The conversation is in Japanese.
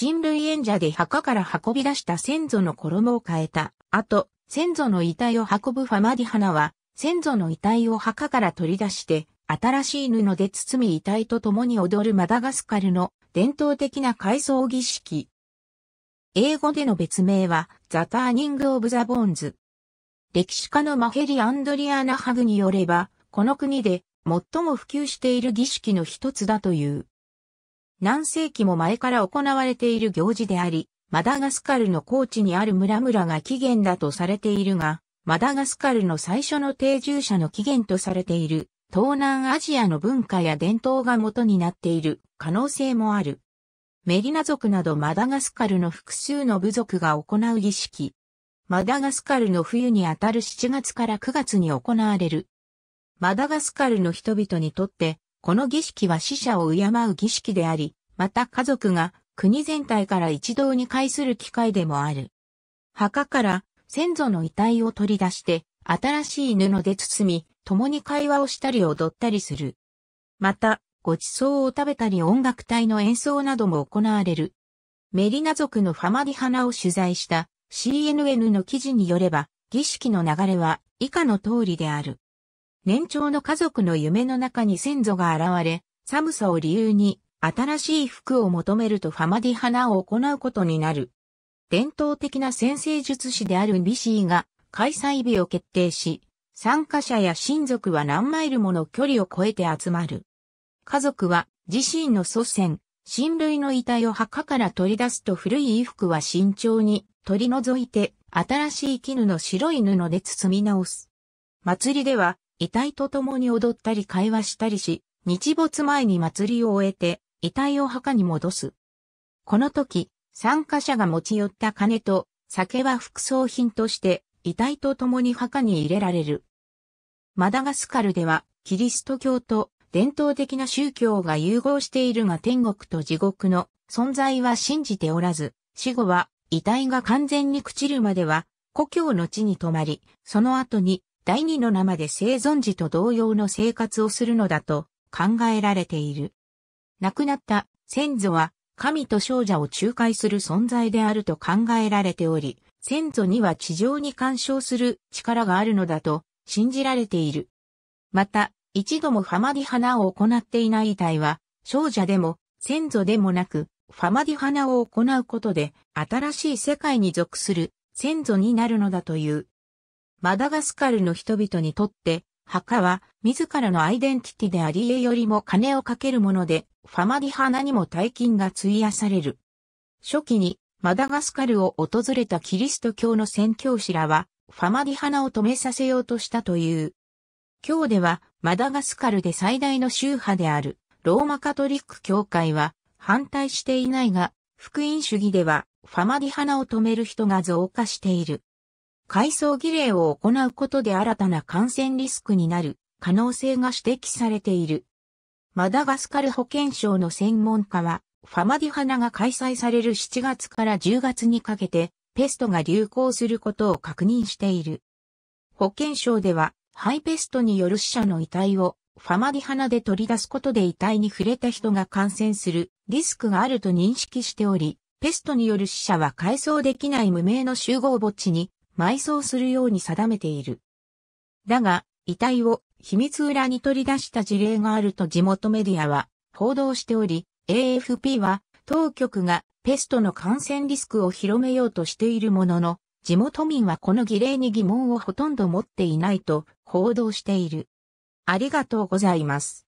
親類縁者で墓から運び出した先祖の衣を変えた。あと、先祖の遺体を運ぶファマディ花は、先祖の遺体を墓から取り出して、新しい布で包み遺体と共に踊るマダガスカルの伝統的な改装儀式。英語での別名は、ザ・ターニング・オブ・ザ・ボーンズ。歴史家のマヘリ・アンドリアーナ・ハグによれば、この国で最も普及している儀式の一つだという。何世紀も前から行われている行事であり、マダガスカルの高地にある村々が起源だとされているが、マダガスカルの最初の定住者の起源とされている東南アジアの文化や伝統が元になっている可能性もある。メリナ族などマダガスカルの複数の部族が行う儀式。マダガスカルの冬にあたる7月から9月に行われる。マダガスカルの人々にとってこの儀式は死者を敬う儀式であり、また家族が国全体から一堂に会する機会でもある。墓から先祖の遺体を取り出して、新しい布で包み、共に会話をしたり踊ったりする。また、ご馳走を食べたり音楽隊の演奏なども行われる。メリナ族のファマディ花を取材した CNN の記事によれば、儀式の流れは以下の通りである。年長の家族の夢の中に先祖が現れ、寒さを理由に新しい服を求めるとファマディ花を行うことになる。伝統的な先生術師であるビシーが開催日を決定し、参加者や親族は何マイルもの距離を超えて集まる。家族は自身の祖先、親類の遺体を墓から取り出すと古い衣服は慎重に取り除いて新しい絹の白い布で包み直す。祭りでは遺体と共に踊ったり会話したりし、日没前に祭りを終えて、遺体を墓に戻す。この時、参加者が持ち寄った金と、酒は副葬品として、遺体と共に墓に入れられる。マダガスカルでは、キリスト教と伝統的な宗教が融合しているが天国と地獄の存在は信じておらず、死後は遺体が完全に朽ちるまでは故郷の地に泊まり、その後に第二の生で生存時と同様の生活をするのだと考えられている。亡くなった先祖は神と少女を仲介する存在であると考えられており、先祖には地上に干渉する力があるのだと信じられている。また、一度もファマディ花を行っていない遺体は、少女でも先祖でもなく、ファマディ花を行うことで、新しい世界に属する先祖になるのだというマダガスカルの人々にとって、墓は自らのアイデンティティであり家よりも金をかけるもので、ファマディハナにも大金が費やされる。初期にマダガスカルを訪れたキリスト教の宣教師らは、ファマディハナを止めさせようとしたという。今日では、マダガスカルで最大の宗派である、ローマカトリック教会は、反対していないが、福音主義では、ファマディハナを止める人が増加している。回送儀礼を行うことで新たな感染リスクになる可能性が指摘されている。マダガスカル保健省の専門家は、ファマディハナが開催される7月から10月にかけて、ペストが流行することを確認している。保健省では、ハイペストによる死者の遺体をファマディハナで取り出すことで遺体に触れた人が感染するリスクがあると認識しており、ペストによる死者は改装できない無名の集合墓地に埋葬するように定めている。だが、遺体を秘密裏に取り出した事例があると地元メディアは報道しており、AFP は当局がペストの感染リスクを広めようとしているものの、地元民はこの儀礼に疑問をほとんど持っていないと報道している。ありがとうございます。